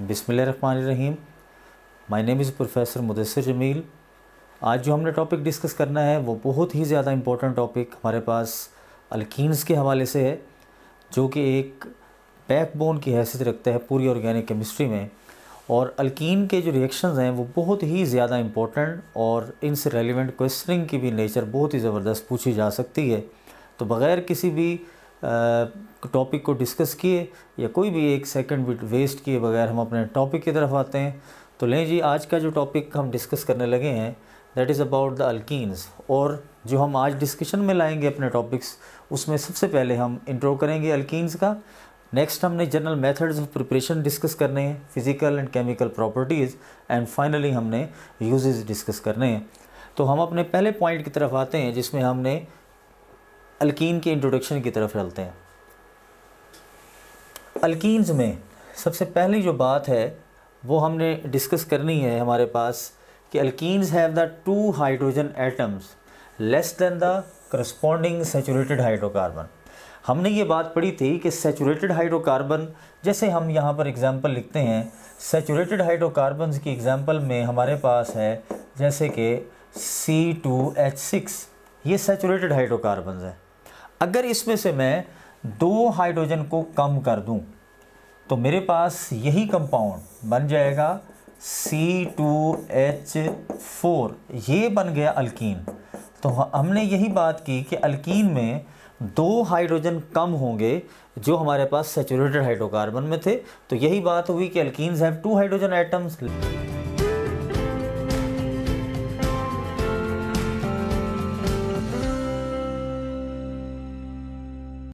Rahim my name is professor Mudassar Jameel आज जो हमने टॉपिक डिस्कस करना है वो बहुत ही ज़्यादा इम्पोर्टेंट टॉपिक हमारे पास अल्कीन्स के हवाले से है जो कि एक बैकबोन की हैसियत रखता है पूरी ऑर्गेनिक केमिस्ट्री में और अल्किन के जो रिएक्शंस हैं वो बहुत ही ज़्यादा इम्पोर्टेंट और इनसे रेलिवेंट क्वेश्चनिंग की भी नेचर बहुत ही ज़बरदस्त पूछी जा सकती है तो बग़ैर किसी भी टॉपिक को डिस्कस किए या कोई भी एक सेकंड भी वेस्ट किए बगैर हम अपने टॉपिक की तरफ आते हैं तो लें जी आज का जो टॉपिक हम डिस्कस करने लगे हैं दैट इज़ अबाउट द अल्किस और जो हम आज डिस्कशन में लाएंगे अपने टॉपिक्स उसमें सबसे पहले हम इंट्रो करेंगे अल्किस का नेक्स्ट हमने general methods of preparation discuss करने हैं physical and chemical properties and finally हमने यूजेस डिस्कस करने हैं तो हम अपने पहले पॉइंट की तरफ आते हैं जिसमें हमने अल्कीन के इंट्रोडक्शन की तरफ चलते हैं अल्कीन्स में सबसे पहली जो बात है वो हमने डिस्कस करनी है हमारे पास कि alkenes have the two hydrogen atoms less than the corresponding saturated hydrocarbon हमने ये बात पढ़ी थी कि सेचूरेटेड हाइड्रोकार्बन जैसे हम यहाँ पर एग्ज़ाम्पल लिखते हैं सेचूरेटेड हाइड्रोकार्बन की एग्ज़ाम्पल में हमारे पास है जैसे कि सी टू एच सिक्स ये सेचूरेटेड हाइड्रोकार्बन हैं अगर इसमें से मैं दो हाइड्रोजन को कम कर दूं तो मेरे पास यही कंपाउंड बन जाएगा C2H4 ये बन गया अल्कीन तो हमने यही बात की कि अल्कीन में दो हाइड्रोजन कम होंगे जो हमारे पास सेचुरेटेड हाइड्रोकार्बन में थे तो यही बात हुई कि alkenes have two hydrogen atoms